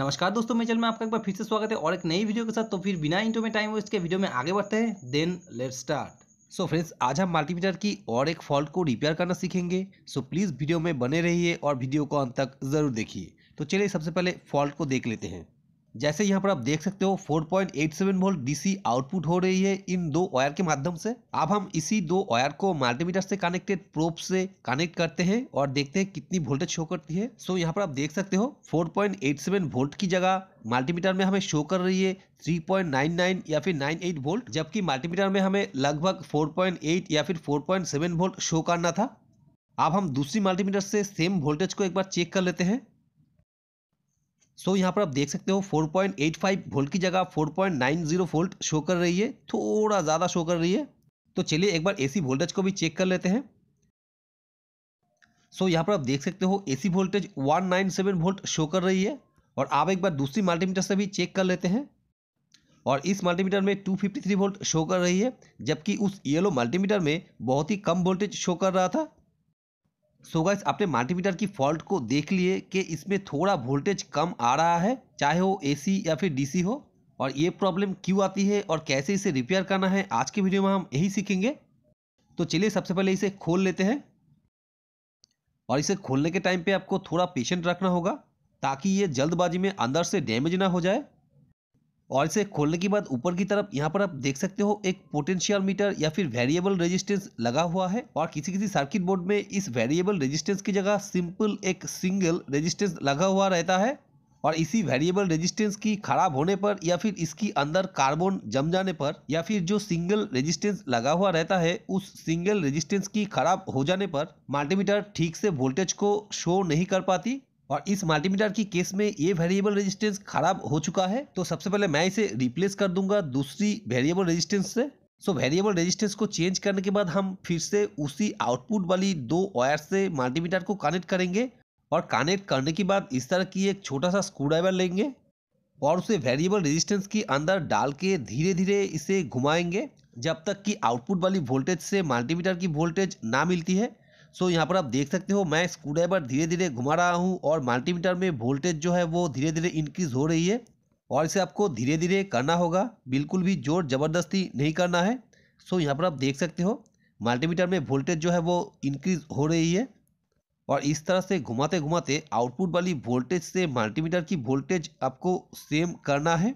नमस्कार दोस्तों मैं चल में आपका एक बार फिर से स्वागत है और एक नई वीडियो के साथ तो फिर बिना इंटो में टाइम वेस्ट के वीडियो में आगे बढ़ते हैं then let start so friends आज हम मल्टीमीटर की और एक फॉल्ट को रिपेयर करना सीखेंगे सो प्लीज़ वीडियो में बने रहिए और वीडियो को अंत तक ज़रूर देखिए तो चलिए सबसे पहले फॉल्ट को देख लेते हैं जैसे यहाँ पर आप देख सकते हो 4.87 वोल्ट डीसी आउटपुट हो रही है इन दो वायर के माध्यम से अब हम इसी दो वायर को मल्टीमीटर से कनेक्टेड प्रोप से कनेक्ट करते हैं और देखते हैं कितनी वोल्टेज शो करती है सो यहाँ पर आप देख सकते हो 4.87 वोल्ट की जगह मल्टीमीटर में हमें शो कर रही है 3.99 या फिर 98 वोल्ट जबकि मल्टीमीटर में हमें लगभग फोर या फिर फोर वोल्ट शो करना था अब हम दूसरी मल्टीमीटर से सेम वोल्टेज को एक बार चेक कर लेते हैं सो यहाँ पर आप देख सकते हो 4.85 वोल्ट की जगह 4.90 वोल्ट शो कर रही है थोड़ा ज़्यादा शो कर रही है तो चलिए एक बार एसी वोल्टेज को भी चेक कर लेते हैं सो यहाँ पर आप देख सकते हो एसी वोल्टेज 197 वोल्ट शो कर रही है और आप एक बार दूसरी मल्टीमीटर से भी चेक कर लेते हैं और इस मल्टीमीटर में 253 वोल्ट शो कर रही है जबकि उस येलो मल्टीमीटर में बहुत ही कम वोल्टेज शो कर रहा था सो गाइस आपने मल्टीमीटर की फॉल्ट को देख लिए कि इसमें थोड़ा वोल्टेज कम आ रहा है चाहे वो एसी या फिर डीसी हो और ये प्रॉब्लम क्यों आती है और कैसे इसे रिपेयर करना है आज के वीडियो में हम यही सीखेंगे तो चलिए सबसे पहले इसे खोल लेते हैं और इसे खोलने के टाइम पे आपको थोड़ा पेशेंट रखना होगा ताकि ये जल्दबाजी में अंदर से डैमेज ना हो जाए और इसे खोलने के बाद ऊपर की तरफ यहाँ पर आप देख सकते हो एक पोटेंशियल मीटर या फिर वेरिएबल रेजिस्टेंस लगा हुआ है और किसी किसी सर्किट बोर्ड में इस वेरिएबल रेजिस्टेंस की जगह सिंपल एक सिंगल रेजिस्टेंस लगा हुआ रहता है और इसी वेरिएबल रेजिस्टेंस की खराब होने पर या फिर इसकी अंदर कार्बन जम जाने पर या फिर जो सिंगल रेजिस्टेंस लगा हुआ रहता है उस सिंगल रेजिस्टेंस की खराब हो जाने पर मल्टीमीटर ठीक से वोल्टेज को शो नहीं कर पाती और इस मल्टीमीटर की केस में ये वेरिएबल रेजिस्टेंस खराब हो चुका है तो सबसे पहले मैं इसे रिप्लेस कर दूंगा दूसरी वेरिएबल रेजिस्टेंस से सो वेरिएबल रेजिस्टेंस को चेंज करने के बाद हम फिर से उसी आउटपुट वाली दो वायर से मल्टीमीटर को कनेक्ट करेंगे और कनेक्ट करने के बाद इस तरह की एक छोटा सा स्क्रू ड्राइवर लेंगे और उसे वेरिएबल रेजिस्टेंस के अंदर डाल के धीरे धीरे इसे घुमाएंगे जब तक कि आउटपुट वाली वोल्टेज से मल्टीमीटर की वोल्टेज ना मिलती है सो so, यहाँ पर आप देख सकते हो मैं स्क्रू ड्राइवर धीरे धीरे घुमा रहा हूँ और मल्टीमीटर में वोल्टेज जो है वो धीरे धीरे इंक्रीज़ हो रही है और इसे आपको धीरे धीरे करना होगा बिल्कुल भी जोर ज़बरदस्ती नहीं करना है सो so, यहाँ पर आप देख सकते हो मल्टीमीटर में वोल्टेज जो है वो इंक्रीज़ हो रही है और इस तरह से घुमाते घुमाते आउटपुट वाली वोल्टेज से मल्टीमीटर की वोल्टेज आपको सेम करना है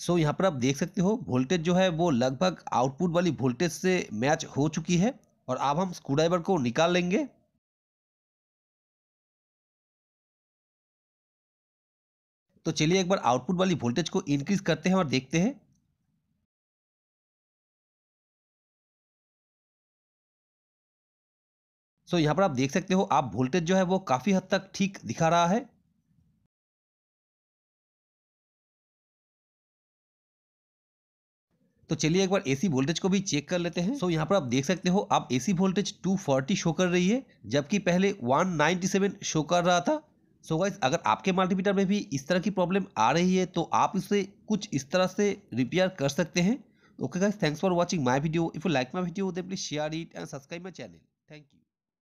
सो यहाँ पर आप देख सकते हो वोल्टेज जो है वो लगभग आउटपुट वाली वोल्टेज से मैच हो चुकी है और अब हम स्क्रू ड्राइवर को निकाल लेंगे तो चलिए एक बार आउटपुट वाली वोल्टेज को इंक्रीज करते हैं और देखते हैं सो so, यहाँ पर आप देख सकते हो आप वोल्टेज जो है वो काफ़ी हद तक ठीक दिखा रहा है तो चलिए एक बार एसी वोल्टेज को भी चेक कर लेते हैं सो so, यहाँ पर आप देख सकते हो आप एसी वोल्टेज 240 शो कर रही है जबकि पहले 197 शो कर रहा था सो so गाइज अगर आपके मल्टीमीटर में भी इस तरह की प्रॉब्लम आ रही है तो आप इसे कुछ इस तरह से रिपेयर कर सकते हैं okay guys thanks for watching my video if you like my video the please share it and subscribe my channel thank you